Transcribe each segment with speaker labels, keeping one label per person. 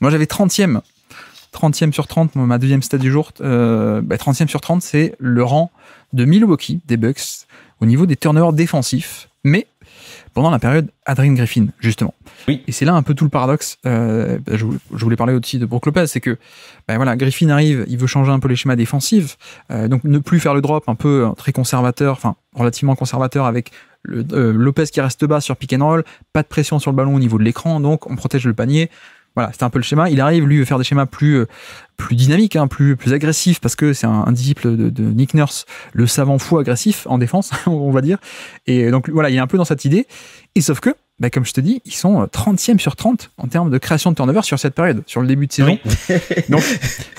Speaker 1: Moi, j'avais 30e. 30e sur 30, ma deuxième stade du jour. 30e euh, bah, sur 30, c'est le rang de Milwaukee, des Bucks, au niveau des turnovers défensifs. Mais pendant la période Adrien Griffin, justement. Oui. Et c'est là un peu tout le paradoxe. Euh, bah, je, voulais, parler aussi de Brook Lopez, c'est que bah, voilà, Griffin arrive, il veut changer un peu les schémas défensifs, euh, donc ne plus faire le drop un peu très conservateur, enfin relativement conservateur avec le, Lopez qui reste bas sur pick and roll, pas de pression sur le ballon au niveau de l'écran, donc on protège le panier. Voilà, c'était un peu le schéma. Il arrive, lui, à faire des schémas plus, euh, plus dynamiques, hein, plus, plus agressifs, parce que c'est un, disciple de, Nick Nurse, le savant fou agressif en défense, on va dire. Et donc voilà, il est un peu dans cette idée. Et sauf que, bah, comme je te dis, ils sont 30e euh, sur 30 en termes de création de turnover sur cette période, sur le début de saison. Donc,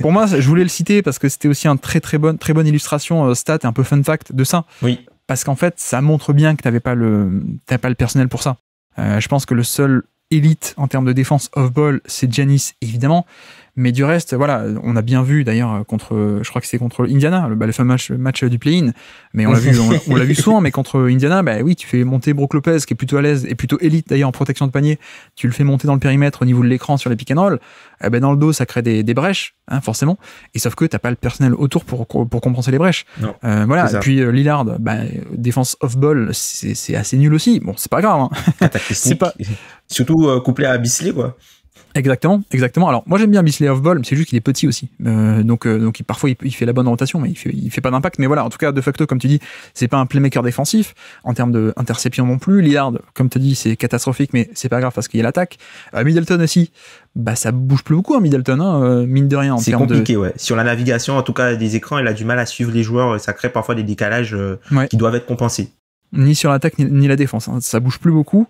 Speaker 1: pour moi, je voulais le citer parce que c'était aussi une très, très, bonne, très bonne illustration euh, stat et un peu fun fact de ça. Oui. Parce qu'en fait, ça montre bien que tu n'avais pas, le, pas le personnel pour ça. je pense que le seul élite en termes de défense off-ball, c'est Janis évidemment, mais du reste, voilà, on a bien vu d'ailleurs contre, je crois que c'est contre Indiana, le, bah, fameux match, match du play-in. Mais on l'a vu, on, l'a vu souvent. Mais contre Indiana, bah oui, tu fais monter Brook Lopez, qui est plutôt à l'aise et plutôt élite d'ailleurs en protection de panier. Tu le fais monter dans le périmètre au niveau de l'écran sur les pick and roll. Eh ben dans le dos, ça crée des, des brèches, hein, forcément. Et sauf que t'as pas le personnel autour pour pour compenser les brèches. Euh, voilà. Et puis euh, Lillard, bah, défense off-ball, c'est assez nul aussi.
Speaker 2: Bon, c'est pas grave. Hein. c'est pas surtout euh, couplé à Bisley, quoi.
Speaker 1: Exactement, exactement. Alors moi j'aime bien Bisley of Ball, c'est juste qu'il est petit aussi. Euh, donc euh, donc parfois il, fait la bonne rotation, mais il fait, fait pas d'impact. Mais voilà, en tout cas de facto comme tu dis, c'est pas un playmaker défensif en termes de non plus. Lillard, comme tu dis, c'est catastrophique, mais c'est pas grave parce qu'il y a l'attaque. Euh, Middleton aussi, bah ça bouge plus beaucoup hein, Middleton, hein, mine de rien. C'est compliqué,
Speaker 2: ouais. Sur la navigation, en tout cas des écrans, il a du mal à suivre les joueurs, et ça crée parfois des décalages qui doivent être compensés
Speaker 1: ni sur l'attaque ni, la défense. Hein. Ça bouge plus beaucoup.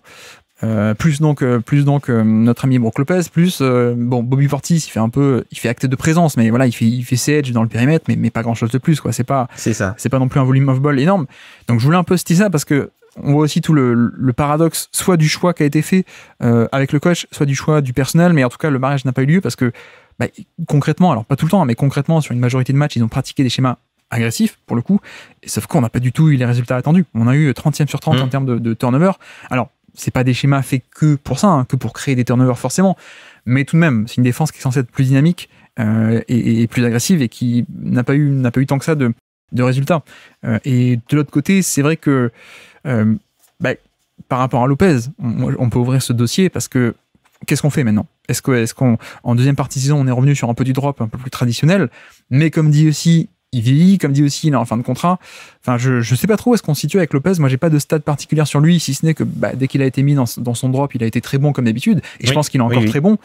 Speaker 1: Euh, plus donc, euh, plus donc euh, notre ami Brock Lopez, plus bon Bobby Fortis il fait un peu, il fait acte de présence, mais voilà, il fait, il fait dans le périmètre, mais, mais pas grand chose de plus, quoi. C'est pas, c'est ça. C'est pas non plus un volume of ball énorme. Donc je voulais un peu citer ça parce que on voit aussi tout le, le paradoxe, soit du choix qui a été fait avec le coach, soit du choix du personnel, mais en tout cas le mariage n'a pas eu lieu parce que bah, concrètement, alors pas tout le temps, hein, mais concrètement sur une majorité de matchs, ils ont pratiqué des schémas agressifs pour le coup, sauf qu'on n'a pas du tout eu les résultats attendus. On a eu 30e sur 30 mmh. en termes de, de, turnover. Alors, c'est pas des schémas faits que pour ça, hein, que pour créer des turnovers forcément. Mais tout de même, c'est une défense qui est censée être plus dynamique euh, et, plus agressive et qui n'a pas eu n'a pas eu tant que ça de, de résultats. Euh, et de l'autre côté, c'est vrai que euh, bah, par rapport à Lopez, on, peut ouvrir ce dossier parce que qu'est-ce qu'on fait maintenant Est-ce que est-ce qu'on en deuxième partie de saison, on est revenu sur un peu du drop un peu plus traditionnel, mais comme dit aussi il vieillit, comme dit aussi, il est en fin de contrat. Enfin, je ne sais pas trop où est-ce qu'on se situe avec Lopez. Moi, j'ai pas de stade particulier sur lui, si ce n'est que bah, dès qu'il a été mis dans, son drop, il a été très bon comme d'habitude. Et je pense qu'il est encore très bon.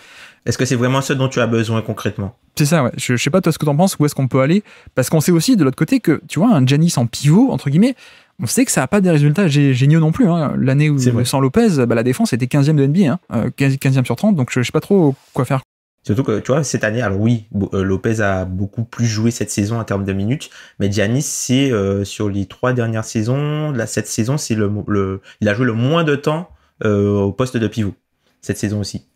Speaker 1: Est-ce que c'est vraiment ce dont tu as besoin concrètement C'est ça, ouais. Je, ne sais pas toi ce que tu en penses, où est-ce qu'on peut aller. Parce qu'on sait aussi de l'autre côté que, tu vois, un Janis en pivot, entre guillemets, on sait que ça n'a pas des résultats géniaux non plus. Hein. L'année où sans Lopez, bah, la défense était 15e de NBA, hein. 15e euh, sur 30, donc je sais pas trop quoi faire
Speaker 2: Surtout que, tu vois, cette année, alors oui, euh, Lopez a beaucoup plus joué cette saison en termes de minutes, mais Giannis, c'est euh, sur les trois dernières saisons, cette saison, c'est le, il a joué le moins de temps euh, au poste de pivot, cette saison aussi.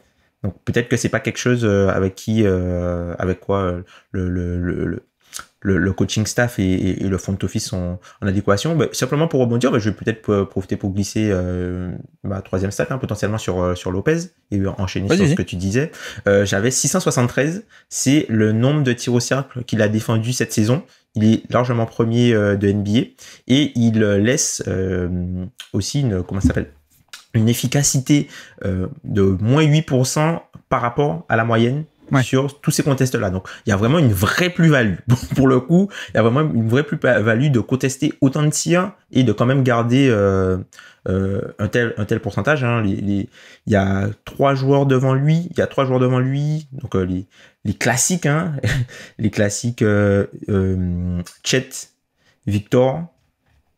Speaker 2: Donc peut-être que c'est pas quelque chose avec qui, avec quoi le, le, coaching staff et, le front office sont en adéquation. Bah, simplement pour rebondir, bah, je vais peut-être profiter pour glisser euh, ma troisième stack, hein, potentiellement sur, euh, sur Lopez et euh, enchaîner sur ce que tu disais. J'avais 673, c'est le nombre de tirs au cercle qu'il a défendu cette saison. Il est largement premier de NBA et il laisse aussi une comment s'appelle une efficacité de moins 8% par rapport à la moyenne sur tous ces contests-là. Donc, il y a vraiment une vraie plus-value. pour le coup, il y a vraiment une vraie plus-value de contester autant de tirs et de quand même garder euh, euh, un, tel, un tel pourcentage. Hein. il y a trois joueurs devant lui, il y a trois joueurs devant lui, donc euh, les, classiques, hein. les classiques Chet, Victor,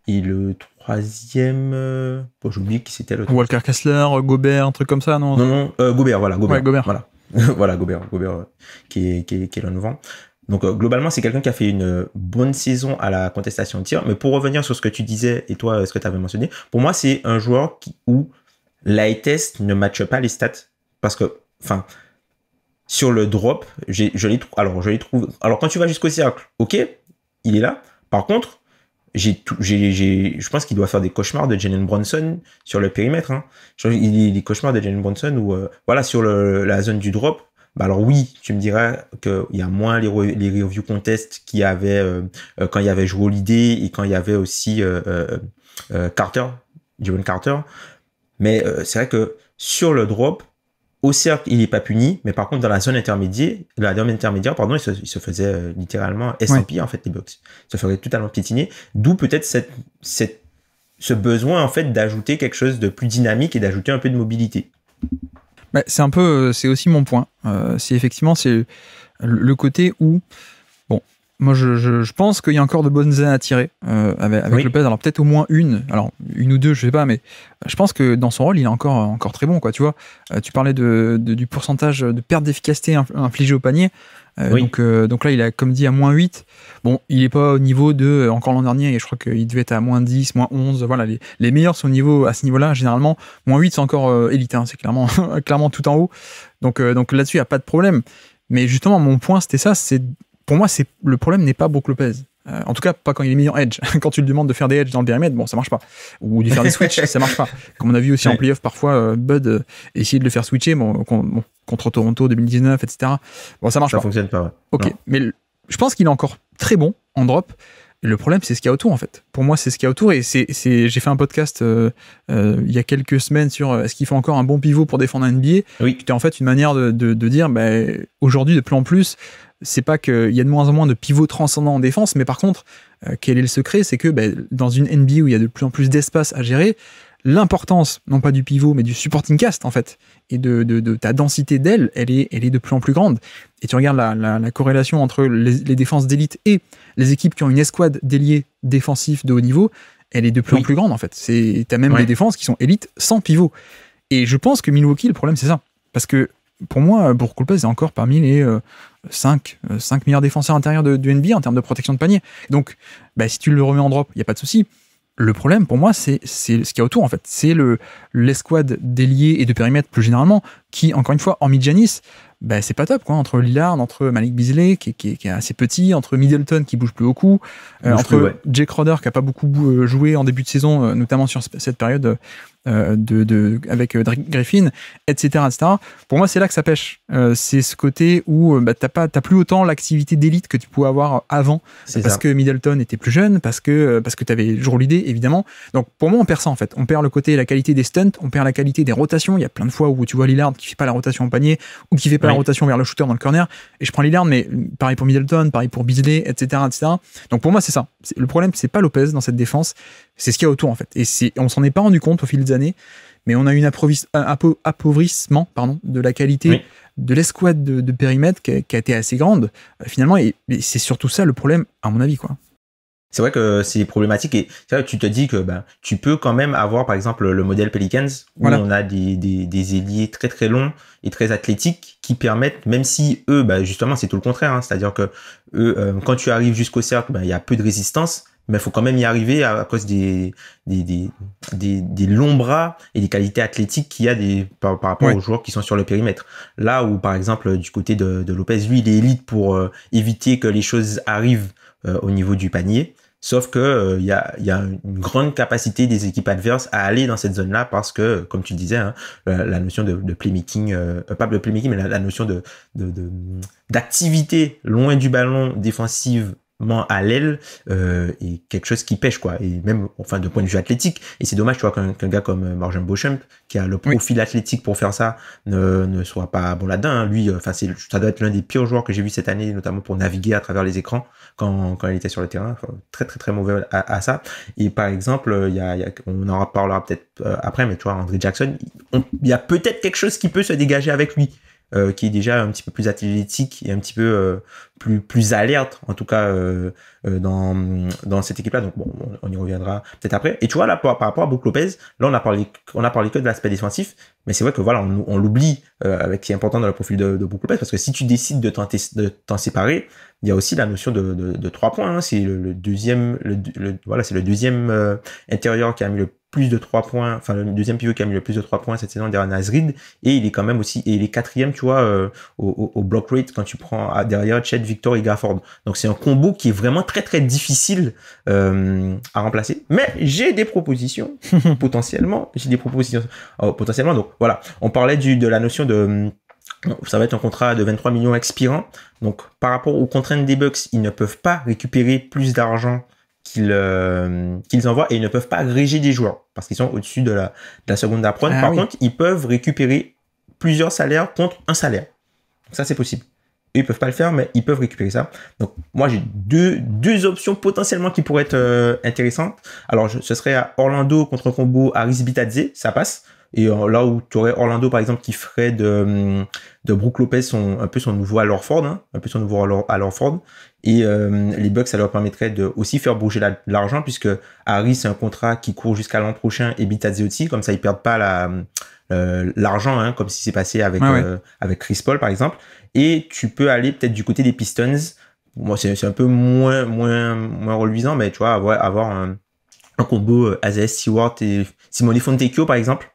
Speaker 2: et le troisième, oh, j'ai j'oublie qui c'était le
Speaker 1: Walker Kessler, Gobert, un truc comme ça, non Non,
Speaker 2: Gobert, voilà, Gobert. Voilà. voilà, Gobert, Gobert euh, qui est, qui est, qui est Donc euh, globalement, c'est quelqu'un qui a fait une bonne saison à la contestation de tir. Mais pour revenir sur ce que tu disais et toi, euh, ce que tu avais mentionné, pour moi, c'est un joueur où l'eye test ne matche pas les stats. Parce que, enfin, sur le drop, je les trouve. je les trouve. Alors, quand tu vas jusqu'au cercle, ok, il est là. Par contre, j'ai tout, j'ai, j'ai, je pense qu'il doit faire des cauchemars de Jalen Bronson sur le périmètre. Hein. Il des cauchemars de Jalen Bronson où, euh, voilà, sur le, la zone du drop, bah alors oui, tu me diras qu'il y a moins les, les review contests qu'il y avait euh, euh, quand il y avait Joe Holiday et quand il y avait aussi Carter, Jalen Carter. Mais c'est vrai que sur le drop, au cercle, il n'est pas puni, mais par contre, dans la zone intermédiaire, la zone intermédiaire, pardon, il se, faisait euh, littéralement SP en fait, les box. Il se faisait totalement piétiner. D'où peut-être cette, ce besoin, en fait, d'ajouter quelque chose de plus dynamique et d'ajouter un peu de mobilité.
Speaker 1: Bah, c'est un peu, euh, c'est aussi mon point. Euh, c'est effectivement, c'est le côté où, bon, moi, je, pense qu'il y a encore de bonnes années à tirer euh, avec, avec le Alors peut-être au moins une, alors une ou deux, je sais pas, mais euh, je pense que dans son rôle, il est encore euh, encore très bon, quoi. Tu vois, tu parlais de, du pourcentage de perte d'efficacité infligée au panier. donc, donc là, il a comme dit à moins 8. Bon, il n'est pas au niveau de encore l'an dernier, et je crois qu'il devait être à moins 10, moins 11. Voilà, les, meilleurs sont au niveau à ce niveau-là généralement. Moins 8, c'est encore élite, hein, c'est clairement clairement tout en haut. Donc donc là-dessus, il n'y a pas de problème. Mais justement, mon point, c'était ça, c'est pour moi, c'est le problème n'est pas Brook Lopez. Euh, en tout cas, pas quand il est mis en edge. quand tu lui demandes de faire des edge dans le périmètre, bon, ça marche pas. Ou de faire des switches, ça marche pas. Comme on a vu aussi en playoff, parfois, euh, Bud essayait euh, essayer de le faire switcher, bon, contre Toronto 2019, etc. Bon, ça marche pas. Ça fonctionne pas, Ok. Mais je pense qu'il est encore très bon en drop le problème, c'est ce qu'il y a autour, en fait. Pour moi, c'est ce qu'il y a autour. Et c'est, j'ai fait un podcast euh, euh, il y a quelques semaines sur euh, est-ce qu'il faut encore un bon pivot pour défendre un NBA Oui. C'était en fait une manière de, dire, ben, aujourd'hui, de plus en plus, c'est pas qu'il y a de moins en moins de pivots transcendants en défense, mais par contre, quel est le secret C'est que ben, dans une NBA où il y a de plus en plus d'espace à gérer, l'importance, non pas du pivot, mais du supporting cast, en fait, et de, ta densité d'aile, elle est, elle est de plus en plus grande. Et tu regardes la, corrélation entre les, défenses d'élite et les équipes qui ont une escouade d'ailiers défensifs de haut niveau, elle est de plus en plus grande, en fait. Tu as même des défenses qui sont élites sans pivot. Et je pense que Milwaukee, le problème, c'est ça. Parce que pour moi, bourg est encore parmi les 5, euh, 5, euh, meilleurs défenseurs intérieurs de, du NBA en termes de protection de panier. Donc, bah, si tu le remets en drop, il n'y a pas de souci le problème pour moi, c'est ce qu'il y a autour en fait. C'est l'escouade d'ailier et de périmètre plus généralement qui, encore une fois, en Janis, ben, c'est pas top quoi. Entre Lillard, entre Malik bisley qui, qui, qui est assez petit, entre Middleton qui bouge plus au euh, entre Jake Roder, qui a pas beaucoup euh, joué en début de saison, euh, notamment sur cette période euh, de, de, avec euh, Griffin, etc., etc. Pour moi, c'est là que ça pêche. Euh, c'est ce côté où bah, t'as pas, plus autant l'activité d'élite que tu pouvais avoir avant, parce que Middleton était plus jeune, parce que parce que t'avais toujours l'idée, évidemment. Donc pour moi, on perd ça en fait. On perd le côté la qualité des stunts, on perd la qualité des rotations. Il y a plein de fois où tu vois Lillard qui fait pas la rotation au panier ou qui fait pas la rotation vers le shooter dans le corner. Et je prends Lillard, mais pareil pour Middleton, pareil pour Beasley, etc., etc. Donc pour moi, c'est ça. Le problème, c'est pas Lopez dans cette défense, c'est ce qu'il y a autour, en fait. Et on s'en est pas rendu compte au fil des années, mais on a eu un euh, appauvrissement pardon, de la qualité de l'escouade de, périmètre qui a, été assez grande, euh, finalement. Et, c'est surtout ça le problème, à mon avis, quoi
Speaker 2: c'est vrai que c'est problématique et tu te dis que ben tu peux quand même avoir par exemple le modèle Pelicans où on a des, des, ailiers très très longs et très athlétiques qui permettent même si eux ben, justement c'est tout le contraire hein. c'est-à-dire que euh, quand tu arrives jusqu'au cercle ben, il y a peu de résistance mais il faut quand même y arriver à, cause des des, longs bras et des qualités athlétiques qu'il y a des, par, rapport aux joueurs qui sont sur le périmètre. Là où, par exemple, du côté de, Lopez, lui, il est élite pour euh, éviter que les choses arrivent euh, au niveau du panier. Sauf que euh, il y, a, une grande capacité des équipes adverses à aller dans cette zone-là parce que, comme tu disais, hein, la, notion de, playmaking, pas de playmaking, mais la, notion de d'activité loin du ballon défensive à l'aile euh, et quelque chose qui pêche quoi et même enfin de point de vue athlétique et c'est dommage tu vois qu'un gars comme euh, Marjan Beauchamp qui a le profil athlétique pour faire ça ne, ne soit pas bon là-dedans hein. lui euh, enfin c'est ça doit être l'un des pires joueurs que j'ai vu cette année notamment pour naviguer à travers les écrans quand, quand il était sur le terrain très très très mauvais à, ça et par exemple il y a, on en reparlera peut-être après mais tu vois André Jackson il y a peut-être quelque chose qui peut se dégager avec lui euh, qui est déjà un petit peu plus athlétique et un petit peu euh, plus, plus alerte, en tout cas, euh, dans, cette équipe-là. Donc, bon, on y reviendra peut-être après. Et tu vois, là, par, rapport à Bouc Lopez, là, on a parlé, on a parlé que de l'aspect défensif, mais c'est vrai que voilà, on, l'oublie, avec qui est important dans le profil de, de Lopez, parce que si tu décides de t'en, séparer, il y a aussi la notion de, trois points. Hein. C'est le, deuxième, voilà, c'est le deuxième intérieur qui a mis le plus de trois points, enfin le deuxième pivot qui a mis le plus de 3 points cette saison derrière Nasrid, et il est quand même aussi, et il est quatrième, tu vois, euh, au, block rate quand tu prends derrière Chet, Victor et Gafford. Donc c'est un combo qui est vraiment très très difficile euh, à remplacer. Mais j'ai des propositions, potentiellement, j'ai des propositions, oh, potentiellement, donc voilà, on parlait du, de la notion de... Euh, ça va être un contrat de 23 millions expirant. Donc, par rapport aux contraintes des Bucks, ils ne peuvent pas récupérer plus d'argent qu'ils euh, qu'ils envoient et ils ne peuvent pas agréger des joueurs parce qu'ils sont au-dessus de la, seconde apprendre ah Par contre, ils peuvent récupérer plusieurs salaires contre un salaire. ça, c'est possible. ils peuvent pas le faire, mais ils peuvent récupérer ça. Donc moi, j'ai deux, deux options potentiellement qui pourraient être euh, intéressantes. Alors, ce serait à Orlando contre combo à Rizbitadze, ça passe. Et euh, là où tu aurais Orlando, par exemple, qui ferait de, de Brook Lopez un peu son nouveau à Lorford, hein, un peu son nouveau à Lorford. Et euh, les Bucks, ça leur permettrait de aussi faire bouger l'argent, puisque Harry, c'est un contrat qui court jusqu'à l'an prochain, et aussi, comme ça, ils ne perdent pas euh, l'argent, hein, comme si s'est passé avec, avec Chris Paul, par exemple. Et tu peux aller peut-être du côté des Pistons. Moi, c'est un peu moins, moins, moins reluisant, mais tu vois, avoir, un, combo AZS, Stewart et Simone Fontecchio, par exemple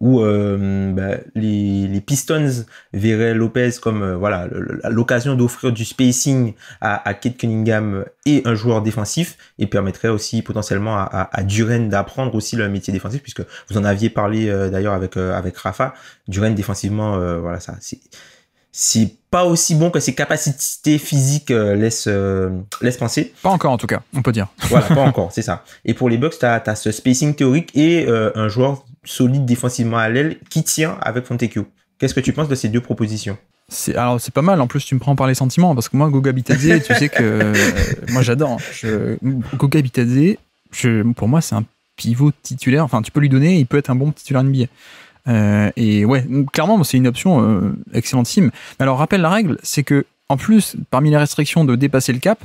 Speaker 2: où euh, bah, les, Pistons verraient Lopez comme euh, voilà l'occasion d'offrir du spacing à, à, Kate Cunningham et un joueur défensif et permettrait aussi potentiellement à, à, d'apprendre aussi le métier défensif puisque vous en aviez parlé euh, d'ailleurs avec avec Rafa Duren défensivement voilà ça c'est c'est pas aussi bon que ses capacités physiques euh, euh, laissent, penser. Pas encore, en tout cas, on peut dire. voilà, pas encore, c'est ça. Et pour les Bucks, tu as, ce spacing théorique et euh, un joueur solide défensivement à l'aile qui tient avec Fontecchio. Qu'est-ce que tu penses de ces deux propositions alors c'est pas mal. En plus, tu me prends par les sentiments parce que moi, Goga Bitadze, tu sais que moi j'adore.
Speaker 1: Hein. Je... Goga Bitadze, pour moi, c'est un pivot titulaire. Enfin, tu peux lui donner, il peut être un bon titulaire NBA. Euh, et ouais, clairement, c'est une option euh, excellente sim Alors, rappelle la règle, c'est que en plus, parmi les restrictions de dépasser le cap,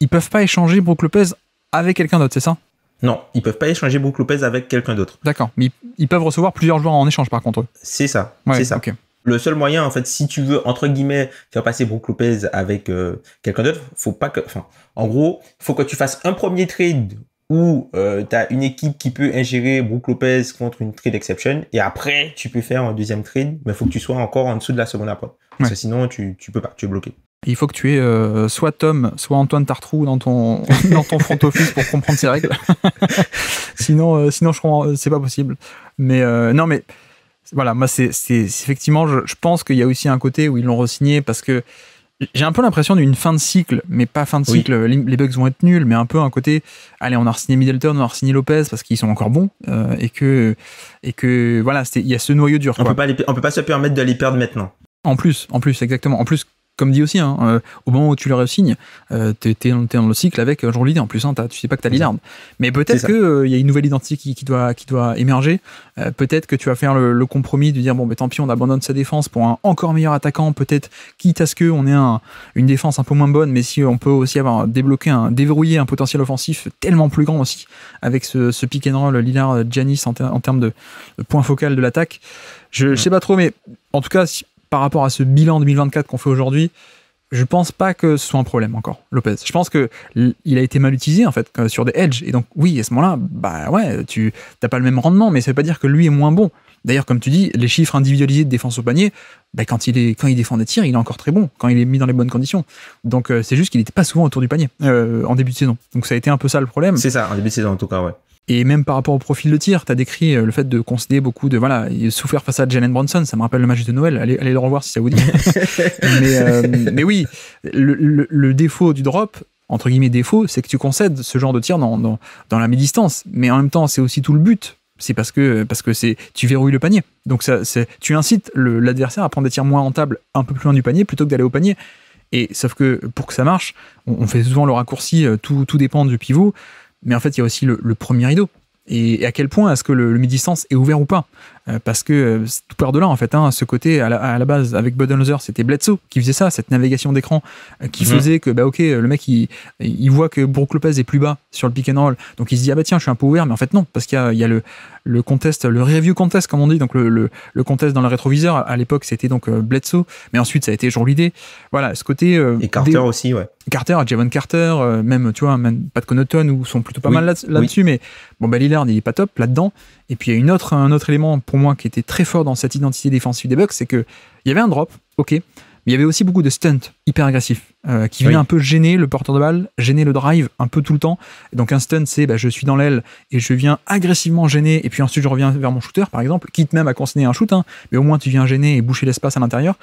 Speaker 1: ils peuvent pas échanger Brook Lopez
Speaker 2: avec quelqu'un d'autre, c'est ça Non, ils peuvent pas échanger Brook Lopez avec quelqu'un d'autre. D'accord, mais ils peuvent recevoir plusieurs joueurs en échange par contre. C'est ça, c'est ça. Le seul moyen, en fait, si tu veux entre guillemets faire passer Brook Lopez avec euh, quelqu'un d'autre, faut pas que, enfin, en gros, faut que tu fasses un premier trade où euh, tu as une équipe qui peut ingérer Brook Lopez contre une trade exception et après tu peux faire un deuxième trade, mais il faut que tu sois encore en dessous de la seconde approche. Parce que sinon tu, tu peux pas, tu es bloqué.
Speaker 1: Il faut que tu aies euh, soit Tom, soit Antoine Tartrou dans ton, dans ton front office pour comprendre ces règles. sinon, euh, sinon je crois c'est pas possible. Mais euh, non, mais voilà, moi c'est effectivement, je, je pense qu'il y a aussi un côté où ils l'ont re-signé parce que j'ai un peu l'impression d'une fin de cycle, mais pas fin de cycle. Les bugs vont être nuls, mais un peu un côté. Allez, on a re-signé Middleton, on a re-signé Lopez parce qu'ils sont encore bons euh, et que et que
Speaker 2: voilà, il y a ce noyau dur. On peut pas on peut pas se permettre de les perdre maintenant.
Speaker 1: En plus, en plus, exactement. En plus, comme dit aussi, hein, euh, au moment où tu le signes, tu es, dans le cycle avec jean l'idée en plus. Hein, tu sais pas que tu as Lillard. Mais peut-être qu'il euh, y a une nouvelle identité qui, doit, qui doit émerger. Euh, peut-être que tu vas faire le, compromis de dire bon, mais ben, tant pis, on abandonne sa défense pour un encore meilleur attaquant. Peut-être, quitte à ce qu'on ait une défense un peu moins bonne, mais si on peut aussi avoir débloqué, un, déverrouillé un potentiel offensif tellement plus grand aussi avec ce, ce pick and roll Lillard-Janis en, termes de, point focal de l'attaque. Je, je sais pas trop, mais en tout cas, si, par rapport à ce bilan 2024 qu'on fait aujourd'hui, je pense pas que ce soit un problème encore, Lopez. Je pense que il a été mal utilisé en fait euh, sur des hedges. et donc oui à ce moment-là, bah ouais, tu n'as pas le même rendement, mais ça veut pas dire que lui est moins bon. D'ailleurs, comme tu dis, les chiffres individualisés de défense au panier, bah, quand il est quand il défend des tirs, il est encore très bon quand il est mis dans les bonnes conditions. Donc euh, c'est juste qu'il n'était pas souvent autour du panier euh, en début de saison. Donc ça a été un peu ça le problème. C'est ça, en début de saison en tout cas, ouais. Et même par rapport au profil de tir, tu as décrit euh, le fait de concéder beaucoup de. Voilà, il souffert face à Jalen Bronson, ça me rappelle le match de Noël, allez, allez le revoir si ça vous dit. Euh, mais, oui, le, défaut du drop, entre guillemets défaut, c'est que tu concèdes ce genre de tir dans, dans, la mi-distance. Mais en même temps, c'est aussi tout le but. C'est parce que, parce que c'est, tu verrouilles le panier. Donc ça, tu incites l'adversaire à prendre des tirs moins rentables un peu plus loin du panier plutôt que d'aller au panier. Et sauf que pour que ça marche, on, on fait souvent le raccourci, euh, tout, tout dépend du pivot mais en fait, il y a aussi le, premier rideau. Et, à quel point est-ce que le, le distance est ouvert ou pas euh, parce que euh, tout part de là en fait. Hein, ce côté à la, base avec Loser c'était Bledsoe qui faisait ça, cette navigation d'écran euh, qui mhm. faisait que bah ok le mec il, voit que Brook Lopez est plus bas sur le pick and roll, donc il se dit ah bah tiens je suis un peu ouvert, mais en fait non parce qu'il y, a, le, le contest, le review contest comme on dit, donc le, contest dans le rétroviseur. À l'époque c'était donc Bledsoe, mais ensuite ça a été Jean Lidé. Voilà ce côté et Carter aussi ouais. Carter, Javon Carter, même tu vois même Pat Connaughton ou sont plutôt pas mal là-dessus, mais bon bah Lillard il est pas top là-dedans. Et puis il y a une autre un autre élément pour moi qui était très fort dans cette identité défensive des Bucks, c'est que il y avait un drop, ok, mais il y avait aussi beaucoup de stunts hyper agressifs euh, qui venaient un peu gêner le porteur de balle, gêner le drive un peu tout le temps. donc un stunt, c'est bah, je suis dans l'aile et je viens agressivement gêner, et puis ensuite je reviens vers mon shooter, par exemple, quitte même à consigner un shoot, hein, mais au moins tu viens gêner et boucher l'espace à l'intérieur.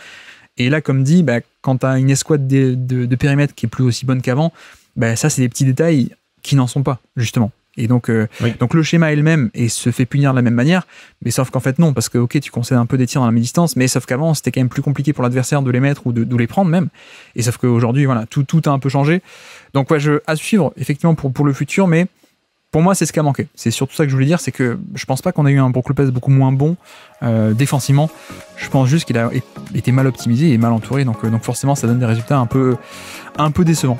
Speaker 1: Et là, comme dit, bah, quand tu as une escouade de, de, périmètre qui est plus aussi bonne qu'avant, bah, ça, c'est des petits détails qui n'en sont pas, justement. Et donc, euh, donc le schéma est le même et se fait punir de la même manière, mais sauf qu'en fait non, parce que ok, tu concèdes un peu des tirs dans la mi-distance, mais sauf qu'avant c'était quand même plus compliqué pour l'adversaire de les mettre ou de, les prendre même. Et sauf qu'aujourd'hui, voilà, tout, tout a un peu changé. Donc ouais, je, à suivre effectivement pour, pour le futur, mais pour moi, c'est ce qui a manqué. C'est surtout ça que je voulais dire, c'est que je pense pas qu'on a eu un Brook Lopez beaucoup moins bon euh, défensivement. Je pense juste qu'il a été mal optimisé et mal entouré, donc, euh, donc forcément, ça donne des résultats un peu, un peu décevants.